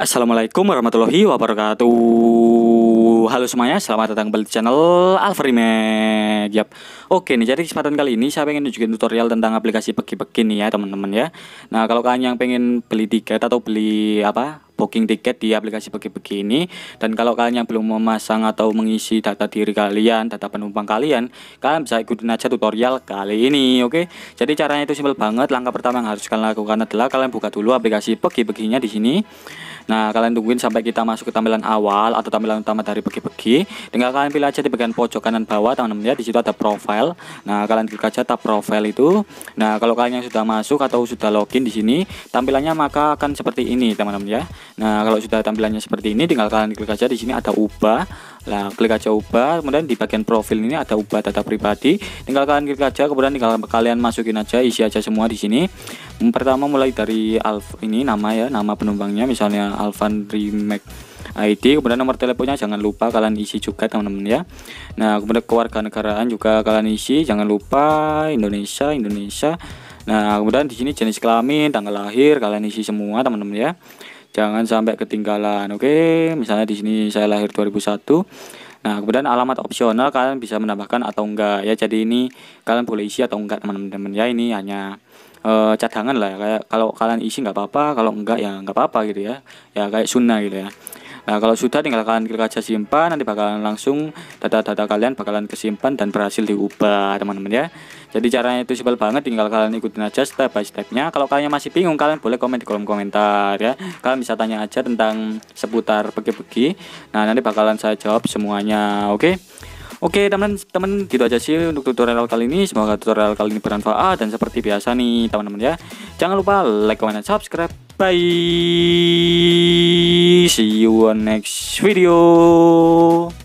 Assalamualaikum warahmatullahi wabarakatuh Halo semuanya, selamat datang kembali di channel Alfarimek Yap. Oke nih, jadi kesempatan kali ini saya pengen nunjukin tutorial tentang aplikasi peki-peki nih ya teman-teman ya Nah kalau kalian yang pengen beli tiket atau beli apa booking tiket di aplikasi pergi pergi ini dan kalau kalian yang belum memasang atau mengisi data diri kalian data penumpang kalian kalian bisa ikutin aja tutorial kali ini oke jadi caranya itu simpel banget langkah pertama yang harus kalian lakukan adalah kalian buka dulu aplikasi pergi nya di sini nah kalian tungguin sampai kita masuk ke tampilan awal atau tampilan utama dari pergi pergi tinggal kalian pilih aja di bagian pojok kanan bawah teman-teman ya di ada profile nah kalian klik aja tab profile itu nah kalau kalian yang sudah masuk atau sudah login di sini tampilannya maka akan seperti ini teman-teman ya Nah, kalau sudah tampilannya seperti ini tinggal kalian klik aja di sini ada ubah. Nah, klik aja ubah, kemudian di bagian profil ini ada ubah data pribadi. Tinggal kalian klik aja, kemudian tinggal kalian masukin aja isi aja semua di sini. Pertama mulai dari alf ini nama ya, nama penumpangnya misalnya Alvan Remake ID, kemudian nomor teleponnya jangan lupa kalian isi juga teman-teman ya. Nah, kemudian kewarganegaraan juga kalian isi, jangan lupa Indonesia, Indonesia. Nah, kemudian di sini jenis kelamin, tanggal lahir kalian isi semua teman-teman ya jangan sampai ketinggalan oke misalnya di sini saya lahir 2001 Nah, kemudian alamat opsional kalian bisa menambahkan atau enggak ya. Jadi ini kalian boleh isi atau enggak teman-teman ya. Ini hanya e, cadangan lah ya. kayak kalau kalian isi nggak apa-apa, kalau enggak ya nggak apa-apa gitu ya. Ya kayak sunnah gitu ya. Nah, kalau sudah tinggal kalian klik aja simpan, nanti bakalan langsung data-data kalian bakalan kesimpan dan berhasil diubah, teman-teman ya. Jadi caranya itu simpel banget, tinggal kalian ikutin aja step by stepnya. Kalau kalian masih bingung, kalian boleh komen di kolom komentar ya. Kalian bisa tanya aja tentang seputar pegi-pegi. Nah, nanti bakalan saya jawab semuanya, oke? Okay? Oke teman-teman gitu aja sih untuk tutorial kali ini Semoga tutorial kali ini bermanfaat Dan seperti biasa nih teman-teman ya Jangan lupa like, comment, dan subscribe Bye. See you on next video.